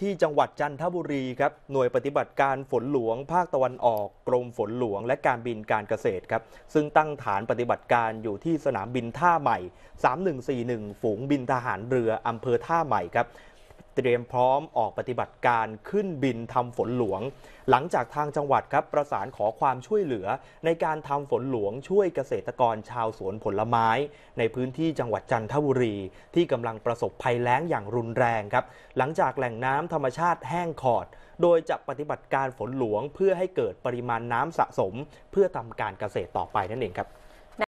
ที่จังหวัดจันทบุรีครับ หน่วยปฏิบัติการฝนหลวง ภาคตะวันออก กรมฝนหลวง และการบินการเกษตรครับ ซึ่งตั้งฐานปฏิบัติการอยู่ที่สนามบินท่าใหม่ 3141 ฝูงบินทหารเรืออำเภอท่าใหม่ครับเตรียมพร้อมออกปฏิบัติการขึ้นบินทำฝนหลวง หลังจากทางจังหวัดครับประสานขอความช่วยเหลือ ในการทำฝนหลวงช่วยเกษตรกรชาวสวนผลไม้ ในพื้นที่จังหวัดจันทบุรี ที่กำลังประสบภัยแล้งอย่างรุนแรงครับหลังจากแหล่งน้ำธรรมชาติแห้งขอด โดยจะปฏิบัติการฝนหลวง เพื่อให้เกิดปริมาณน้ำสะสม เพื่อทำการเกษตรต่อไปนั่นเองครับ